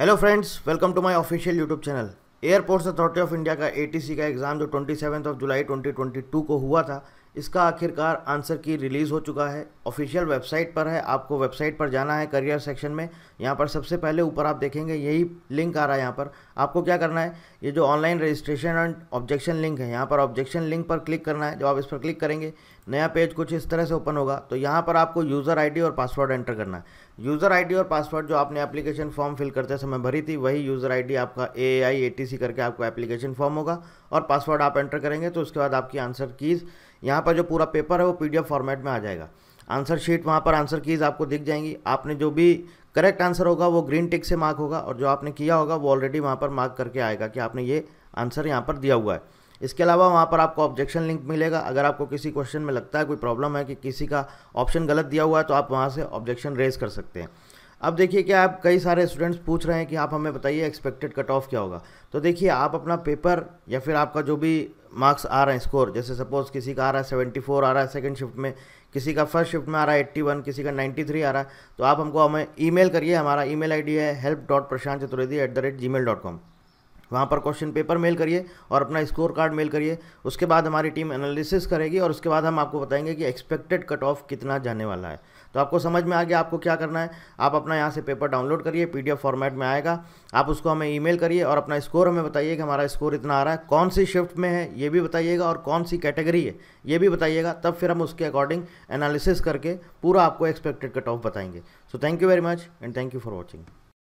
hello friends welcome to my official YouTube channel airports authority of India का ATC का exam जो twenty seven of July 2022 को हुआ था इसका आखिरकार आंसर की रिलीज़ हो चुका है ऑफिशियल वेबसाइट पर है आपको वेबसाइट पर जाना है करियर सेक्शन में यहाँ पर सबसे पहले ऊपर आप देखेंगे यही लिंक आ रहा है यहाँ पर आपको क्या करना है ये जो online registration and objection link है यहाँ पर ऑब्जेक्शन लिंक पर क्लिक करना है जब आप इस पर क्लिक करेंगे नया पेज कुछ इस तरह से ओपन होगा तो यहाँ पर आपको यूज़र आई और पासवर्ड एंटर करना है यूज़र आई और पासवर्ड जो आपने एप्लीकेशन फॉर्म फिल करते समय भरी थी वही यूज़र आई आपका ए आई ए टी सी करके आपको एप्लीकेशन फॉर्म होगा और पासवर्ड आप एंटर करेंगे तो उसके बाद आपकी आंसर कीज़ यहाँ यहाँ पर जो पूरा पेपर है वो पी फॉर्मेट में आ जाएगा आंसर शीट वहाँ पर आंसर कीज़ आपको दिख जाएंगी आपने जो भी करेक्ट आंसर होगा वो ग्रीन टिक से मार्क होगा और जो आपने किया होगा वो ऑलरेडी वहाँ पर मार्क करके आएगा कि आपने ये आंसर यहाँ पर दिया हुआ है इसके अलावा वहाँ पर आपको ऑब्जेक्शन लिंक मिलेगा अगर आपको किसी क्वेश्चन में लगता है कोई प्रॉब्लम है कि किसी का ऑप्शन गलत दिया हुआ है तो आप वहाँ से ऑब्जेक्शन रेज कर सकते हैं अब देखिए कि आप कई सारे स्टूडेंट्स पूछ रहे हैं कि आप हमें बताइए एक्सपेक्टेड कट ऑफ क्या होगा तो देखिए आप अपना पेपर या फिर आपका जो भी मार्क्स आ रहा है स्कोर जैसे सपोज़ किसी का आ रहा है सेवेंटी फोर आ रहा है सेकेंड शिफ्ट में किसी का फर्स्ट शिफ्ट में आ रहा है एट्टी वन किसी का नाइन्टी थ्री आ रहा है तो आप हमको हमें ई करिए हमारा ई मेल है help dot Prashant Chaturvedi at the rate gmail dot com वहाँ पर क्वेश्चन पेपर मेल करिए और अपना स्कोर कार्ड मेल करिए उसके बाद हमारी टीम एनालिसिस करेगी और उसके बाद हम आपको बताएंगे कि एक्सपेक्टेड कट ऑफ कितना जाने वाला है तो आपको समझ में आ गया आपको क्या करना है आप अपना यहाँ से पेपर डाउनलोड करिए पीडीएफ फॉर्मेट में आएगा आप उसको हमें ईमेल करिए और अपना स्कोर हमें बताइए कि हमारा स्कोर इतना आ रहा है कौन सी शिफ्ट में है ये भी बताइएगा और कौन सी कैटेगरी है ये भी बताइएगा तब फिर हम उसके अकॉर्डिंग एनालिसिस करके पूरा आपको एक्सपेक्टेड कट ऑफ बताएंगे so thank you very much and thank you for watching